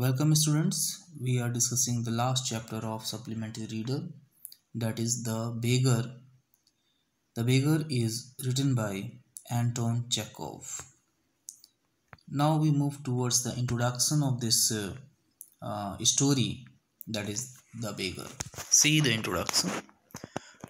Welcome students, we are discussing the last chapter of supplementary reader that is The Beggar. The Beggar is written by Anton Chekhov. Now we move towards the introduction of this uh, uh, story that is The Beggar. See the introduction.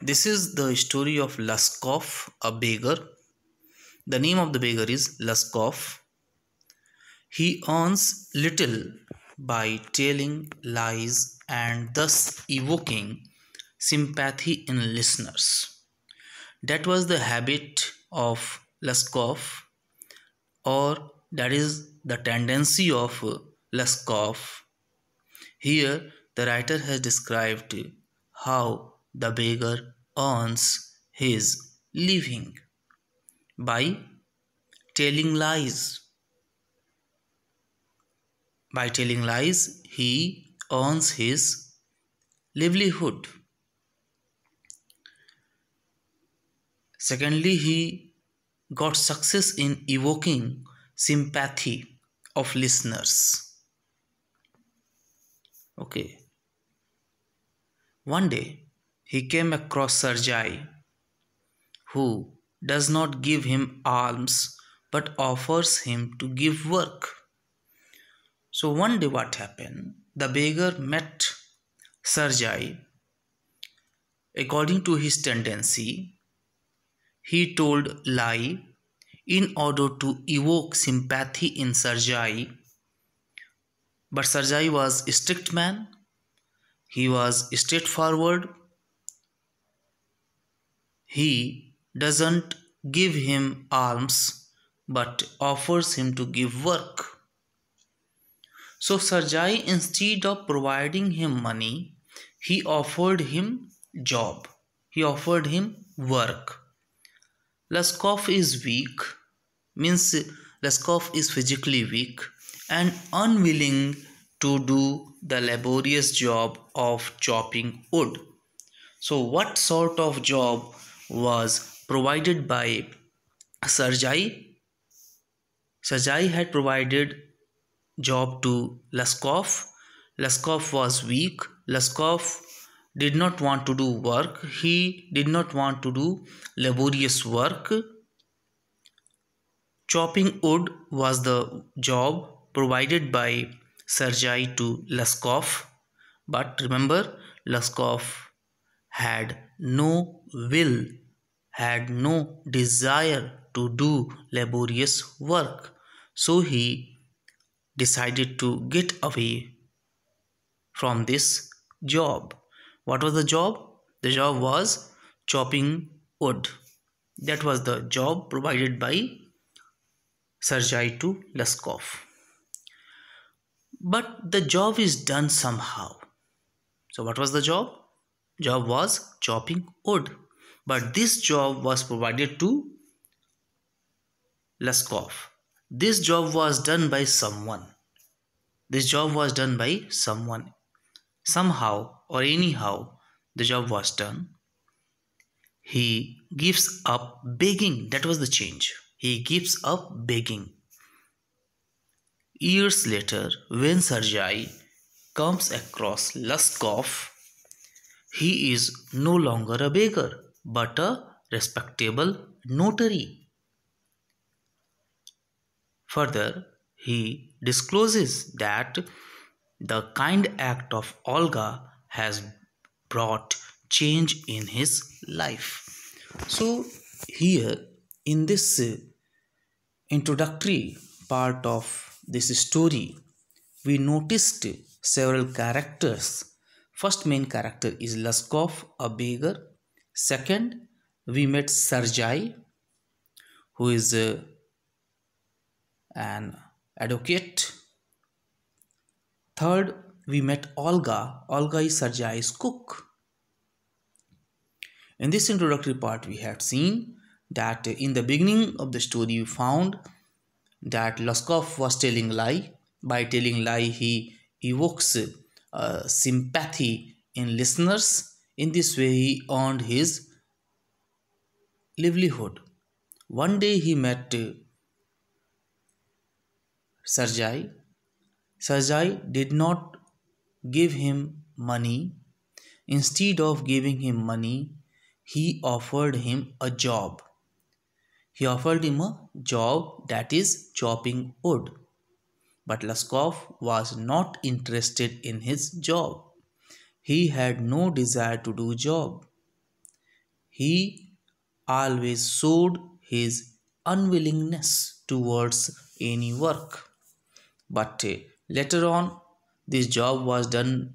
This is the story of Laskov, a beggar. The name of the beggar is Laskov. He earns little by telling lies and thus evoking sympathy in listeners. That was the habit of Laskov, or that is the tendency of Laskov. Here, the writer has described how the beggar earns his living by telling lies by telling lies, he earns his livelihood. Secondly, he got success in evoking sympathy of listeners. Okay. One day, he came across Sarjai, who does not give him alms but offers him to give work. So one day what happened? The beggar met Sarjai. According to his tendency, he told lie in order to evoke sympathy in Sarjai. But Sarjai was a strict man. He was straightforward. He doesn't give him alms but offers him to give work. So Sarjai, instead of providing him money, he offered him job. He offered him work. Laskov is weak, means Laskov is physically weak and unwilling to do the laborious job of chopping wood. So, what sort of job was provided by Sarjai? Sarjai had provided job to Laskov. Laskov was weak. Laskov did not want to do work. He did not want to do laborious work. Chopping wood was the job provided by Sergei to Laskov. But remember, Laskov had no will, had no desire to do laborious work. So he decided to get away from this job. What was the job? The job was chopping wood. That was the job provided by Sergei to Laskov. But the job is done somehow. So what was the job? Job was chopping wood. But this job was provided to Laskov this job was done by someone. This job was done by someone. Somehow or anyhow, the job was done. He gives up begging. That was the change. He gives up begging. Years later, when Sergei comes across Luskov, he is no longer a beggar but a respectable notary. Further, he discloses that the kind act of Olga has brought change in his life. So, here in this uh, introductory part of this story, we noticed several characters. First main character is Laskov, a beggar. Second, we met Sergei, who is a uh, an advocate. Third, we met Olga. Olga is Sergei's cook. In this introductory part, we had seen that in the beginning of the story, we found that Laskov was telling lie. By telling lie, he evokes uh, sympathy in listeners. In this way, he earned his livelihood. One day, he met Sarjai. Sarjai did not give him money. Instead of giving him money, he offered him a job. He offered him a job that is chopping wood. But Laskov was not interested in his job. He had no desire to do job. He always showed his unwillingness towards any work but uh, later on this job was done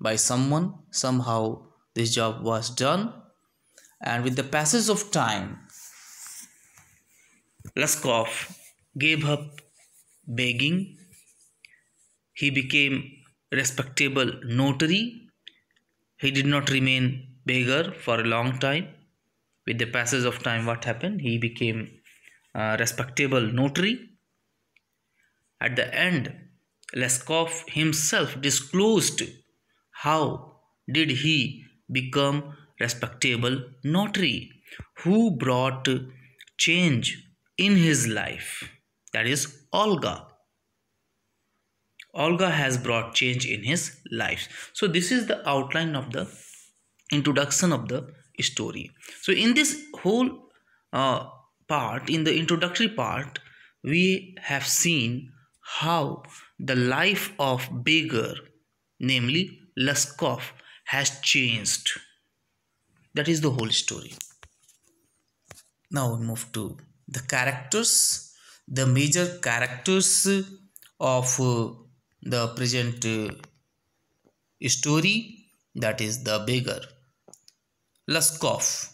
by someone somehow this job was done and with the passage of time Laskov gave up begging he became respectable notary he did not remain beggar for a long time with the passage of time what happened he became a uh, respectable notary at the end, Leskov himself disclosed how did he become respectable notary who brought change in his life. That is Olga. Olga has brought change in his life. So this is the outline of the introduction of the story. So in this whole uh, part, in the introductory part, we have seen how the life of beggar, namely Laskov, has changed. That is the whole story. Now we move to the characters, the major characters of uh, the present uh, story, that is the beggar. Laskov.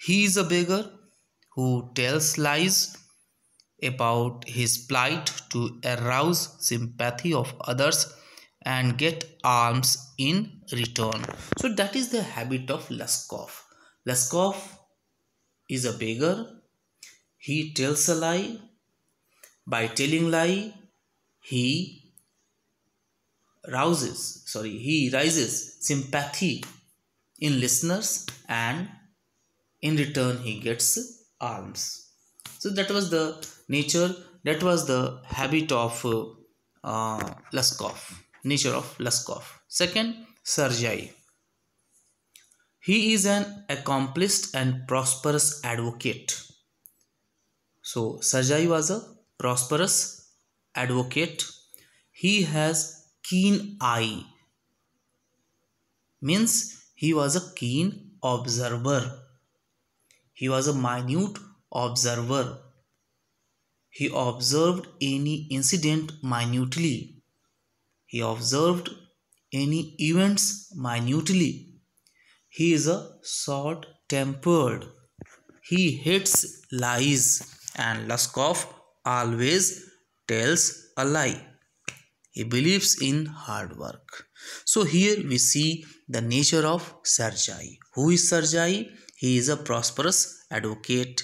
He is a beggar who tells lies about his plight to arouse sympathy of others and get alms in return. So that is the habit of Laskov. Laskov is a beggar. He tells a lie. By telling lie, he rouses, sorry, he rises sympathy in listeners and in return he gets alms so that was the nature that was the habit of uh, Laskov nature of Laskov second Sergei he is an accomplished and prosperous advocate so Sergei was a prosperous advocate he has keen eye means he was a keen observer he was a minute observer. He observed any incident minutely. He observed any events minutely. He is a short tempered. He hates lies and Luskov always tells a lie. He believes in hard work. So here we see the nature of Sarjai. Who is Sarjai? He is a prosperous advocate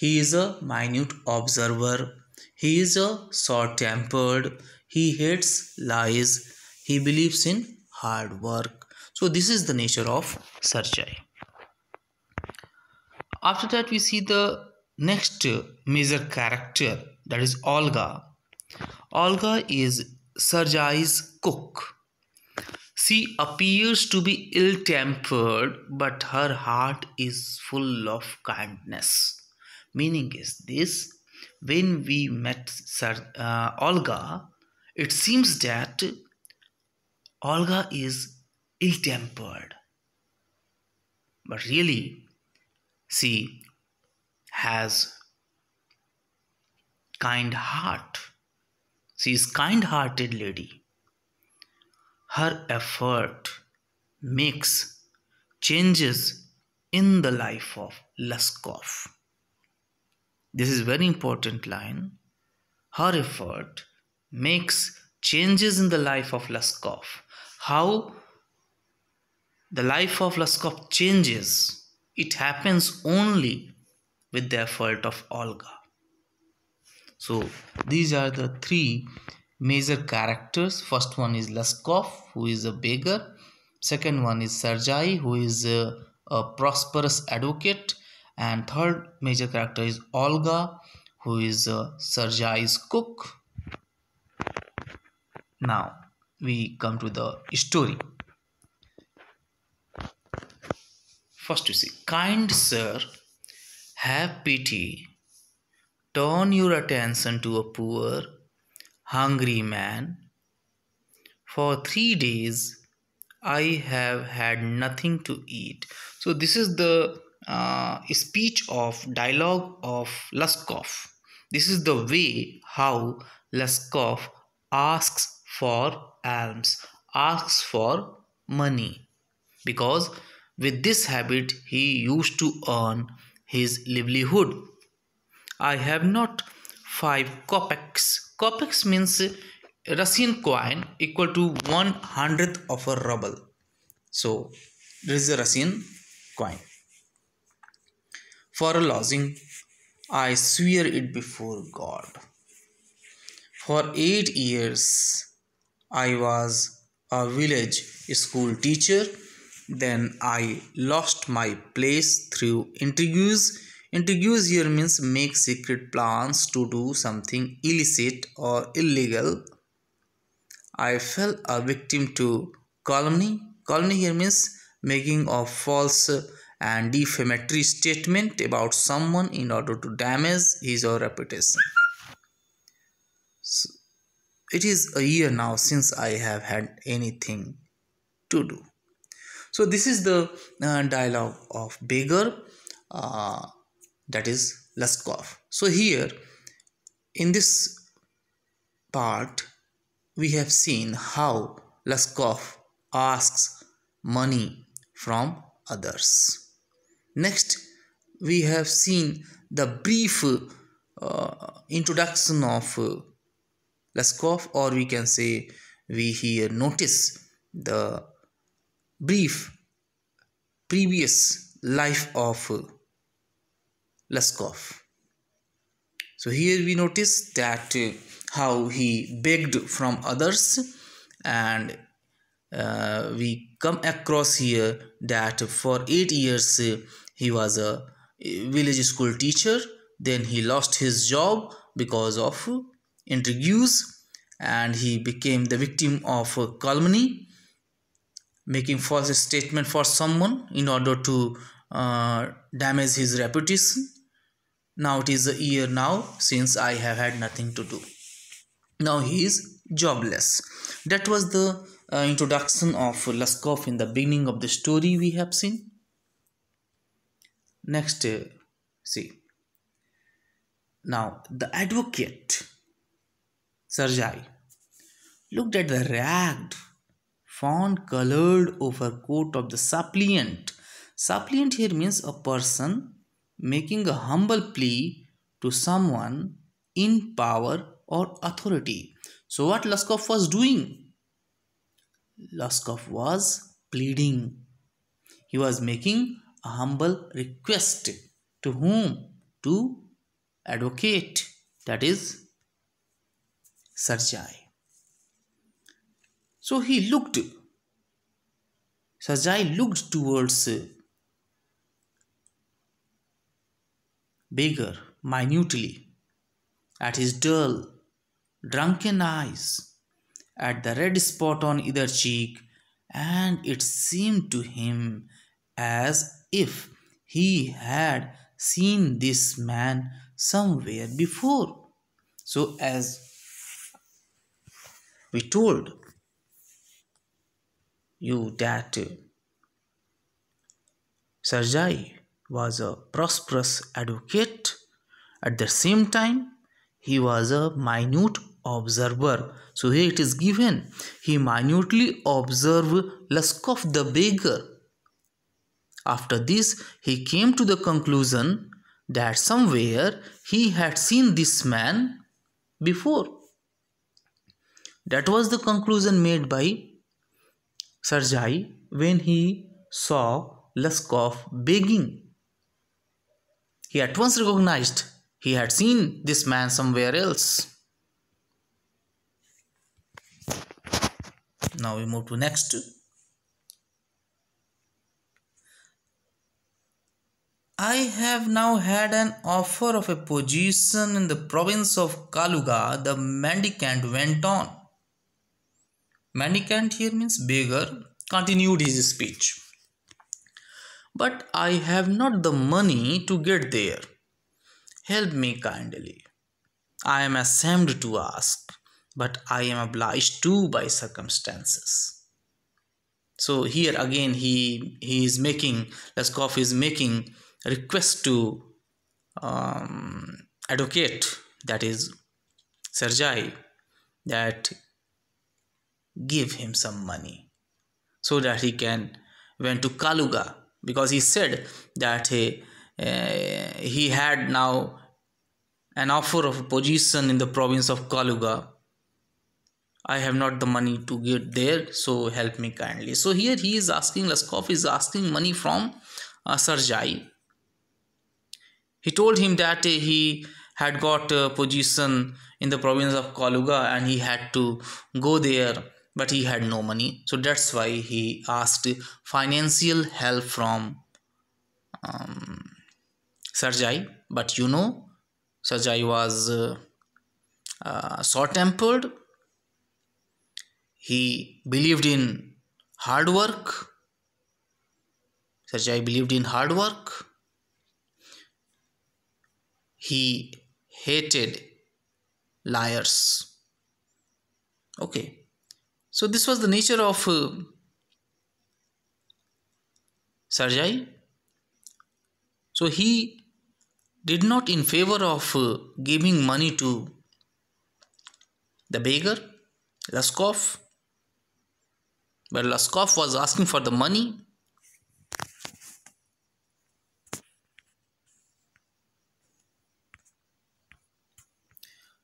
he is a minute observer. He is a short tempered. He hates lies. He believes in hard work. So, this is the nature of Sarchai. After that, we see the next major character that is Olga. Olga is Sarjai's cook. She appears to be ill tempered, but her heart is full of kindness meaning is this when we met Sir, uh, Olga, it seems that Olga is ill tempered. But really, she has kind heart. She is kind hearted lady. Her effort makes changes in the life of Laskov this is very important line her effort makes changes in the life of Laskov. How the life of Laskov changes, it happens only with the effort of Olga. So these are the three major characters. First one is Laskov, who is a beggar. Second one is Sergei, who is a, a prosperous advocate and third major character is Olga who is uh, Sergei's cook now we come to the story first you see kind sir have pity turn your attention to a poor hungry man for 3 days i have had nothing to eat so this is the uh, speech of dialogue of Laskov. This is the way how Laskov asks for alms, asks for money because with this habit he used to earn his livelihood. I have not five kopecks. Kopecks means Russian coin equal to one hundredth of a ruble. So this is a Russian coin for a I swear it before God. For eight years, I was a village school teacher. Then I lost my place through intrigues. Intrigues here means make secret plans to do something illicit or illegal. I fell a victim to calumny. Calumny here means making of false and defamatory statement about someone in order to damage his or her reputation. So, it is a year now since I have had anything to do. So this is the uh, dialogue of beggar, uh, that is Laskov. So here, in this part, we have seen how Laskov asks money from others. Next, we have seen the brief uh, introduction of uh, or we can say we here notice the brief previous life of uh, So here we notice that uh, how he begged from others and uh, we come across here that for 8 years uh, he was a village school teacher. Then he lost his job because of intrigues and he became the victim of calumny making false statement for someone in order to uh, damage his reputation now it is a year now since i have had nothing to do now he is jobless that was the uh, introduction of Laskov in the beginning of the story we have seen next see now the advocate Sarjai looked at the ragged fawn colored overcoat of the suppliant suppliant here means a person making a humble plea to someone in power or authority. So what Laskov was doing? Laskov was pleading. He was making a humble request to whom? To advocate, that is Sarjai. So he looked, Sarjai looked towards beggar minutely at his dull, drunken eyes, at the red spot on either cheek, and it seemed to him as if he had seen this man somewhere before. So, as we told you that Sarjai was a prosperous advocate. At the same time, he was a minute observer. So here it is given. He minutely observed Laskov the beggar after this, he came to the conclusion that somewhere he had seen this man before. That was the conclusion made by Sarjai when he saw Laskov begging. He at once recognized he had seen this man somewhere else. Now we move to next. I have now had an offer of a position in the province of Kaluga, the mendicant went on. Mendicant here means beggar, continued his speech. But I have not the money to get there. Help me kindly. I am ashamed to ask, but I am obliged to by circumstances so here again he he is making Laskov is making request to um, advocate that is Sergei that give him some money so that he can went to Kaluga because he said that he, uh, he had now an offer of a position in the province of Kaluga I have not the money to get there, so help me kindly. So here he is asking, Laskov is asking money from uh, he told him that he had got a position in the province of Kaluga and he had to go there, but he had no money. So that's why he asked financial help from um, Sarjai. But you know, Sarjai was uh, uh, short tempered, he believed in hard work. Sarjai believed in hard work he hated liars. Okay. So, this was the nature of uh, Sarjai. So, he did not in favor of uh, giving money to the beggar, Laskov. But Laskov was asking for the money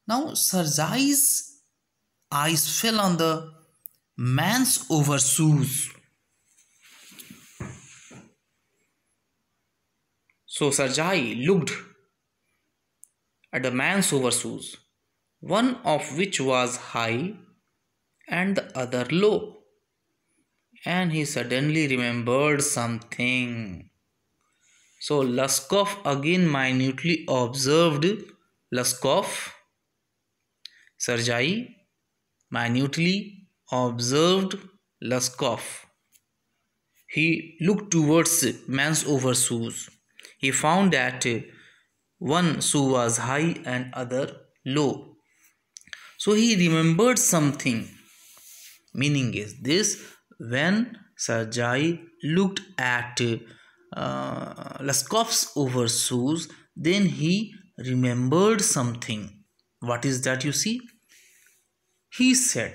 Now Sarzai's eyes fell on the man's overshoes. So Sarjai looked at the man's overshoes, one of which was high and the other low. And he suddenly remembered something. So Laskov again minutely observed Laskov Sergei minutely observed Laskov. He looked towards Mansover's shoes. He found that one shoe was high and other low. So he remembered something. Meaning is this when Sergei looked at uh, Laskov's over shoes, then he remembered something what is that you see he said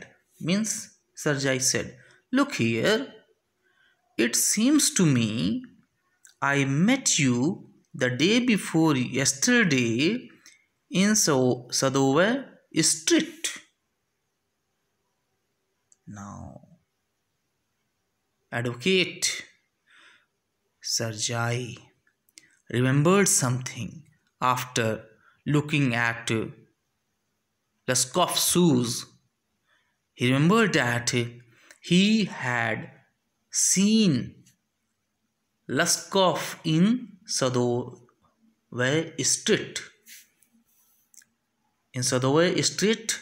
means sarjai said look here it seems to me i met you the day before yesterday in so sadova street now advocate sarjai remembered something after looking at Raskov shoes. He remembered that he had seen Laskov in Sadoway Street. In Sadoway Street,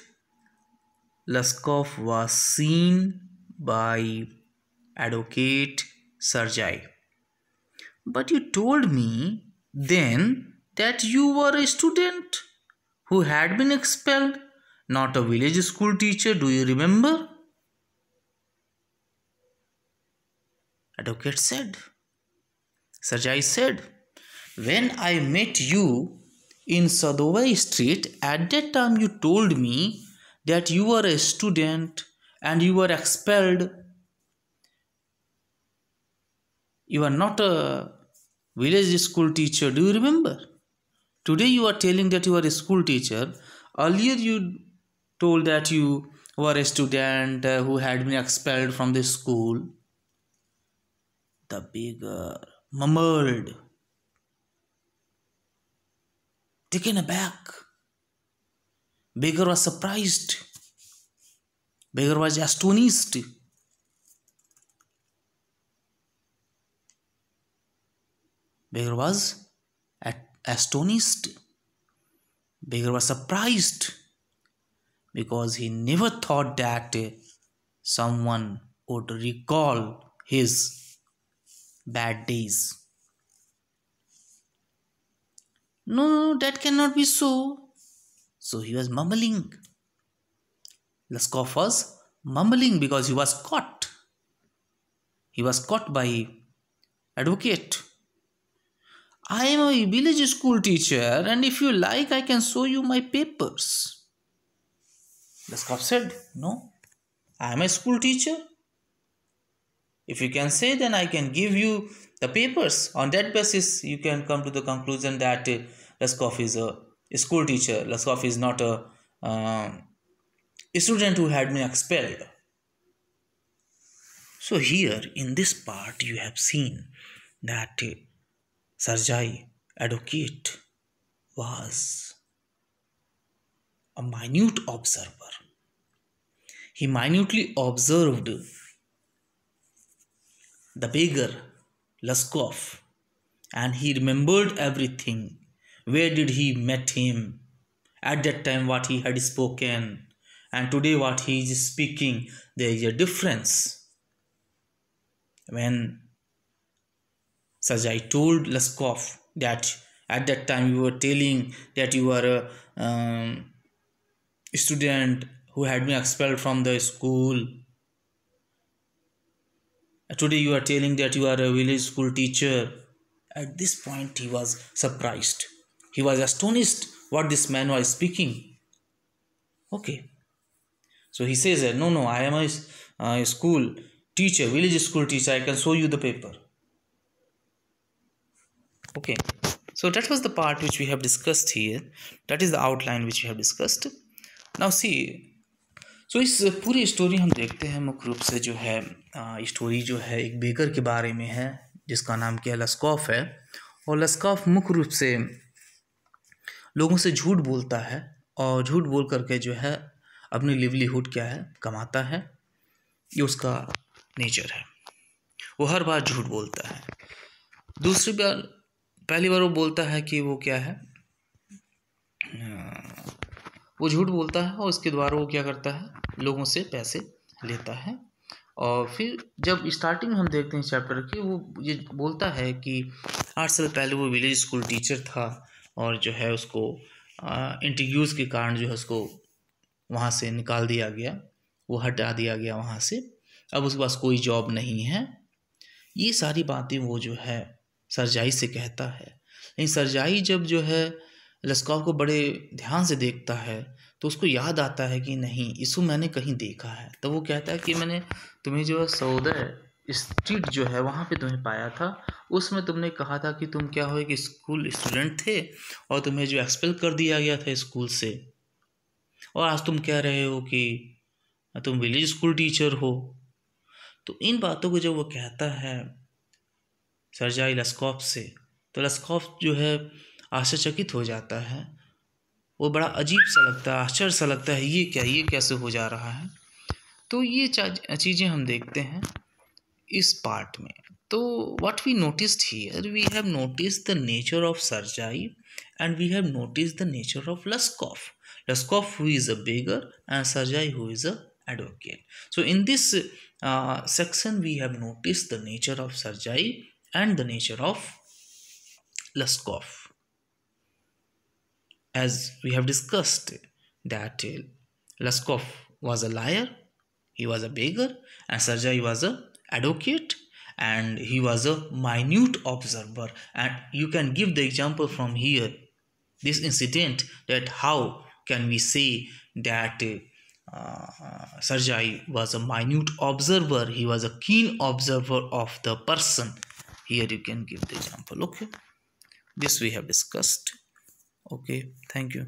Laskov was seen by Advocate Sergei. But you told me then that you were a student who had been expelled not a village school teacher, do you remember? Advocate said. Sajai said, When I met you in Sadovai Street, at that time you told me that you were a student and you were expelled. You are not a village school teacher, do you remember? Today you are telling that you are a school teacher. Earlier you told that you were a student uh, who had been expelled from the school. The beggar murmured, taken aback. Beggar was surprised. Beggar was astonished. Beggar was astonished. Beggar was surprised because he never thought that eh, someone would recall his bad days. No, that cannot be so. So he was mumbling. Laskov was mumbling because he was caught. He was caught by advocate. I am a village school teacher and if you like I can show you my papers. The said, No, I am a school teacher. If you can say, then I can give you the papers. On that basis, you can come to the conclusion that uh, Leskov is a school teacher. Leskov is not a, uh, a student who had been expelled. So here in this part, you have seen that uh, Sarjai advocate was a minute observer. He minutely observed the beggar, Laskov, and he remembered everything. Where did he met him? At that time, what he had spoken, and today, what he is speaking, there is a difference. When Sajai told Laskov that at that time you were telling that you were. a uh, um, student who had been expelled from the school today you are telling that you are a village school teacher at this point he was surprised he was astonished what this man was speaking okay so he says that no no i am a, uh, school teacher village school teacher i can show you the paper okay so that was the part which we have discussed here that is the outline which we have discussed now see so इस पूरी story हम देखते हैं मुख्य रूप से जो है स्टोरी जो है एक बेकर के बारे में है जिसका नाम क्या है लस्कॉफ है और लस्कॉफ मुख्य रूप से लोगों से झूठ बोलता है और झूठ बोल करके जो है अपनी लिवलीहुड क्या है कमाता है ये उसका नेचर है वो हर बार झूठ बोलता है दूसरी बार पहली बार वो बोलता है कि वो क्या है वो झूठ बोलता है और उसके द्वारा वो क्या करता है लोगों से पैसे लेता है और फिर जब स्टार्टिंग में हम देखते हैं चैप्टर की वो ये बोलता है कि आठ साल पहले वो विलेज स्कूल टीचर था और जो है उसको इंटरव्यूज़ के कारण जो है उसको वहाँ से निकाल दिया गया वो हटा दिया गया वहाँ से अब उसके पास कोई जॉब नहीं है ये सारी बातें वो जो है सरजाई से कहता है लेकिन सरजाई जब जो है लस्काव को बड़े ध्यान से देखता है तो उसको याद आता है कि नहीं इसको मैंने कहीं देखा है तो वो कहता है कि मैंने तुम्हें जो है सौदय स्ट्रीट जो है वहाँ पे तुम्हें पाया था उसमें तुमने कहा था कि तुम क्या हो एक स्कूल स्टूडेंट थे और तुम्हें जो एक्सपेल कर दिया गया था स्कूल से और आज तुम कह रहे हो कि तुम विलेज स्कूल टीचर हो तो इन बातों को जब वो कहता है सरजाई लस्कॉफ से तो लस्कॉफ जो है आश्चर्यचकित हो जाता है वो बड़ा अजीब सा लगता है आश्चर्य सा लगता है ये क्या ये कैसे हो जा रहा है तो ये चीज़ें हम देखते हैं इस पार्ट में तो what we notice here we have notice the nature of Sergei and we have notice the nature of Lushkoff Lushkoff who is a beggar and Sergei who is a advocate so in this section we have notice the nature of Sergei and the nature of Lushkoff as we have discussed that uh, Laskov was a liar, he was a beggar and Sergei was a advocate and he was a minute observer and you can give the example from here this incident that how can we say that uh, uh Sergei was a minute observer he was a keen observer of the person here you can give the example okay this we have discussed okay thank you